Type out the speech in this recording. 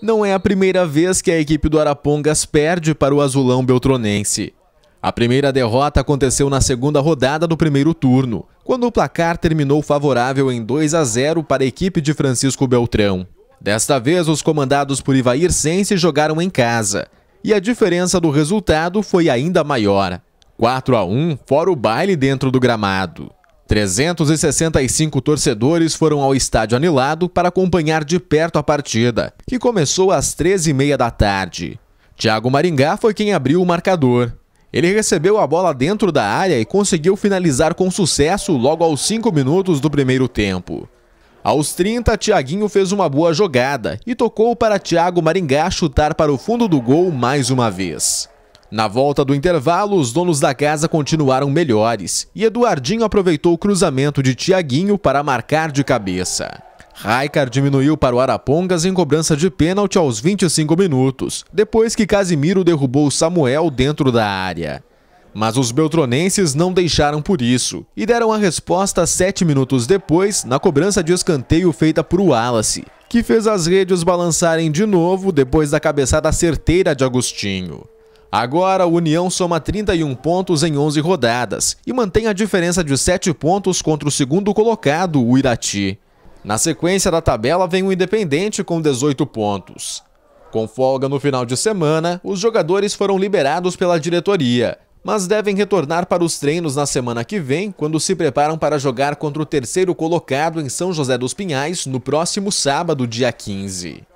Não é a primeira vez que a equipe do Arapongas perde para o azulão beltronense. A primeira derrota aconteceu na segunda rodada do primeiro turno, quando o placar terminou favorável em 2 a 0 para a equipe de Francisco Beltrão. Desta vez, os comandados por Ivair Sense jogaram em casa, e a diferença do resultado foi ainda maior, 4 a 1 fora o baile dentro do gramado. 365 torcedores foram ao estádio anilado para acompanhar de perto a partida, que começou às 13h30 da tarde. Thiago Maringá foi quem abriu o marcador. Ele recebeu a bola dentro da área e conseguiu finalizar com sucesso logo aos 5 minutos do primeiro tempo. Aos 30, Thiaguinho fez uma boa jogada e tocou para Thiago Maringá chutar para o fundo do gol mais uma vez. Na volta do intervalo, os donos da casa continuaram melhores e Eduardinho aproveitou o cruzamento de Tiaguinho para marcar de cabeça. Raikar diminuiu para o Arapongas em cobrança de pênalti aos 25 minutos, depois que Casimiro derrubou Samuel dentro da área. Mas os beltronenses não deixaram por isso e deram a resposta sete minutos depois na cobrança de escanteio feita por Wallace, que fez as redes balançarem de novo depois da cabeçada certeira de Agostinho. Agora, a União soma 31 pontos em 11 rodadas e mantém a diferença de 7 pontos contra o segundo colocado, o Irati. Na sequência da tabela vem o Independente com 18 pontos. Com folga no final de semana, os jogadores foram liberados pela diretoria, mas devem retornar para os treinos na semana que vem, quando se preparam para jogar contra o terceiro colocado em São José dos Pinhais no próximo sábado, dia 15.